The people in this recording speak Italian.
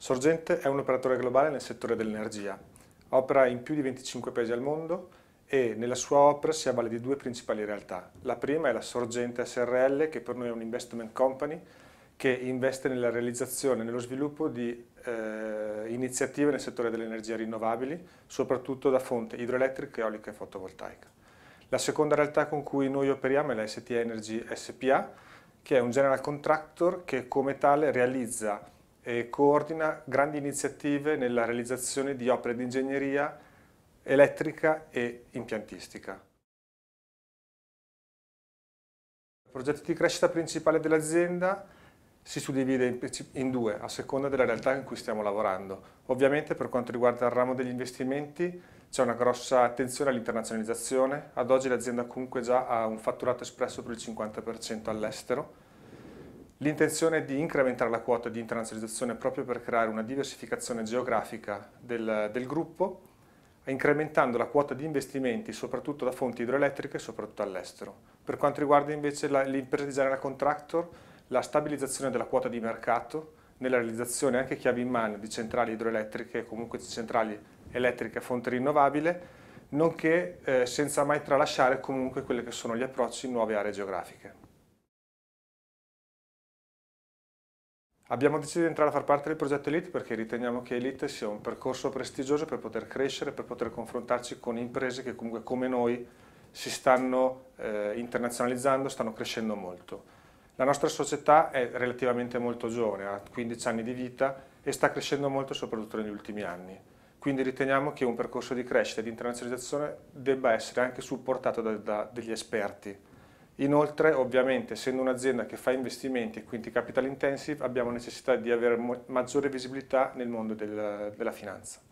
Sorgente è un operatore globale nel settore dell'energia, opera in più di 25 paesi al mondo e nella sua opera si avvale di due principali realtà. La prima è la Sorgente SRL che per noi è un investment company che investe nella realizzazione e nello sviluppo di eh, iniziative nel settore delle energie rinnovabili, soprattutto da fonte idroelettrica, eolica e fotovoltaica. La seconda realtà con cui noi operiamo è la ST Energy SPA, che è un general contractor che come tale realizza e coordina grandi iniziative nella realizzazione di opere di ingegneria elettrica e impiantistica. Il progetto di crescita principale dell'azienda si suddivide in due, a seconda della realtà in cui stiamo lavorando. Ovviamente per quanto riguarda il ramo degli investimenti c'è una grossa attenzione all'internazionalizzazione. Ad oggi l'azienda comunque già ha un fatturato espresso per il 50% all'estero, L'intenzione è di incrementare la quota di internazionalizzazione proprio per creare una diversificazione geografica del, del gruppo, incrementando la quota di investimenti soprattutto da fonti idroelettriche, e soprattutto all'estero. Per quanto riguarda invece l'impresa di General Contractor, la stabilizzazione della quota di mercato nella realizzazione anche chiavi in mano di centrali idroelettriche, comunque di centrali elettriche a fonte rinnovabile, nonché eh, senza mai tralasciare comunque quelli che sono gli approcci in nuove aree geografiche. Abbiamo deciso di entrare a far parte del progetto Elite perché riteniamo che Elite sia un percorso prestigioso per poter crescere, per poter confrontarci con imprese che comunque come noi si stanno eh, internazionalizzando, stanno crescendo molto. La nostra società è relativamente molto giovane, ha 15 anni di vita e sta crescendo molto soprattutto negli ultimi anni. Quindi riteniamo che un percorso di crescita e di internazionalizzazione debba essere anche supportato da, da degli esperti Inoltre, ovviamente, essendo un'azienda che fa investimenti e quindi capital intensive, abbiamo necessità di avere maggiore visibilità nel mondo del, della finanza.